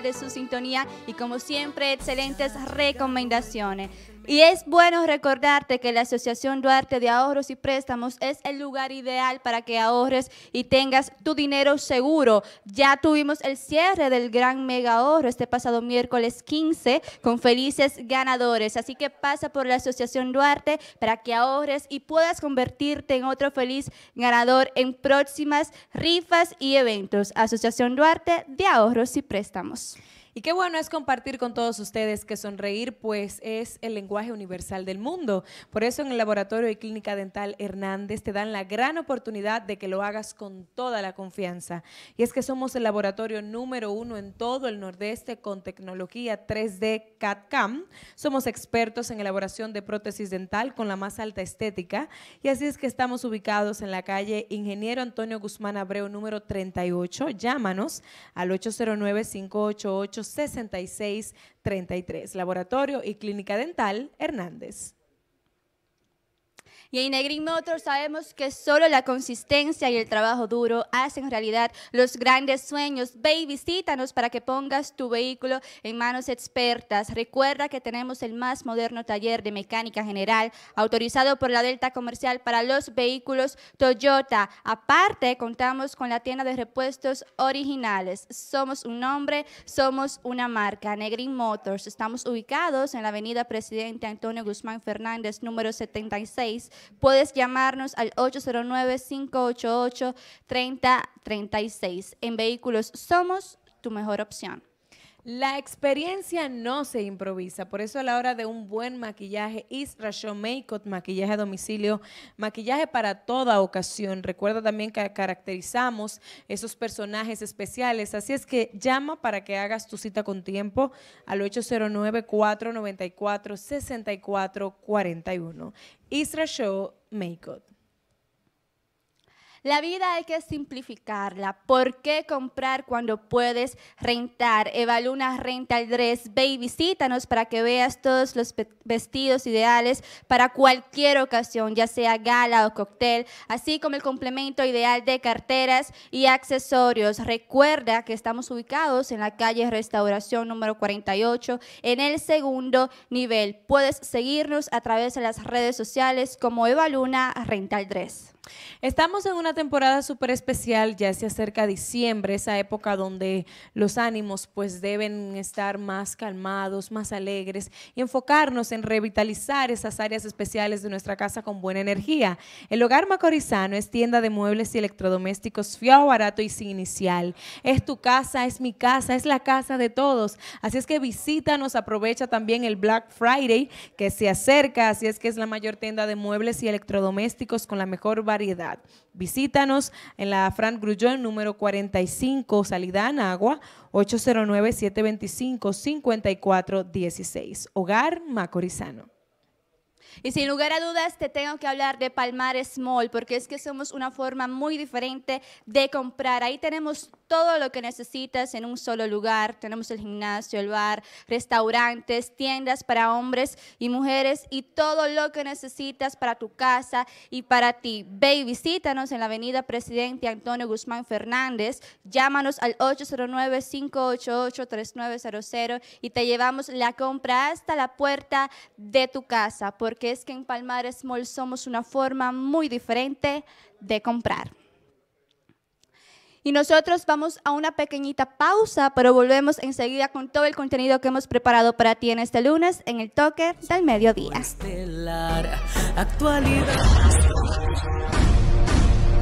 de su sintonía y como siempre excelentes recomendaciones. Y es bueno recordarte que la Asociación Duarte de Ahorros y Préstamos es el lugar ideal para que ahorres y tengas tu dinero seguro. Ya tuvimos el cierre del gran mega ahorro este pasado miércoles 15 con felices ganadores. Así que pasa por la Asociación Duarte para que ahorres y puedas convertirte en otro feliz ganador en próximas rifas y eventos. Asociación Duarte de Ahorros y Préstamos. Y qué bueno es compartir con todos ustedes que sonreír pues es el lenguaje universal del mundo. Por eso en el Laboratorio y Clínica Dental Hernández te dan la gran oportunidad de que lo hagas con toda la confianza. Y es que somos el laboratorio número uno en todo el Nordeste con tecnología 3D CAD-CAM. Somos expertos en elaboración de prótesis dental con la más alta estética. Y así es que estamos ubicados en la calle Ingeniero Antonio Guzmán Abreu número 38. Llámanos al 809 588 6633, Laboratorio y Clínica Dental Hernández. Y en Negrin Motors sabemos que solo la consistencia y el trabajo duro hacen realidad los grandes sueños. Ve y visítanos para que pongas tu vehículo en manos expertas. Recuerda que tenemos el más moderno taller de mecánica general autorizado por la Delta Comercial para los vehículos Toyota. Aparte, contamos con la tienda de repuestos originales. Somos un nombre, somos una marca, Negrin Motors. Estamos ubicados en la avenida Presidente Antonio Guzmán Fernández, número 76 Puedes llamarnos al 809-588-3036. En vehículos somos tu mejor opción. La experiencia no se improvisa, por eso a la hora de un buen maquillaje, Isra Show Makeup, maquillaje a domicilio, maquillaje para toda ocasión. Recuerda también que caracterizamos esos personajes especiales, así es que llama para que hagas tu cita con tiempo al 809-494-6441. Isra Show Makeup. La vida hay que simplificarla. ¿Por qué comprar cuando puedes rentar? Evaluna una renta dress. Ve y visítanos para que veas todos los vestidos ideales para cualquier ocasión, ya sea gala o cóctel, así como el complemento ideal de carteras y accesorios. Recuerda que estamos ubicados en la calle Restauración número 48, en el segundo nivel. Puedes seguirnos a través de las redes sociales como Evaluna Rental Dress. Estamos en una temporada súper especial, ya se acerca diciembre, esa época donde los ánimos pues deben estar más calmados, más alegres y enfocarnos en revitalizar esas áreas especiales de nuestra casa con buena energía. El Hogar Macorizano es tienda de muebles y electrodomésticos fiado, barato y sin inicial. Es tu casa, es mi casa, es la casa de todos. Así es que nos aprovecha también el Black Friday que se acerca, así es que es la mayor tienda de muebles y electrodomésticos con la mejor variedad. Visita Visítanos en la Fran Grullón, número 45, salida Anagua, 809-725-5416. Hogar Macorizano. Y sin lugar a dudas te tengo que hablar de palmar Small porque es que somos una forma muy diferente de comprar. Ahí tenemos todo lo que necesitas en un solo lugar. Tenemos el gimnasio, el bar, restaurantes, tiendas para hombres y mujeres y todo lo que necesitas para tu casa y para ti. Ve y visítanos en la avenida Presidente Antonio Guzmán Fernández. Llámanos al 809-588-3900 y te llevamos la compra hasta la puerta de tu casa. Porque que es que en Palmares Mall somos una forma muy diferente de comprar. Y nosotros vamos a una pequeñita pausa, pero volvemos enseguida con todo el contenido que hemos preparado para ti en este lunes en el toque del mediodía. actualidad.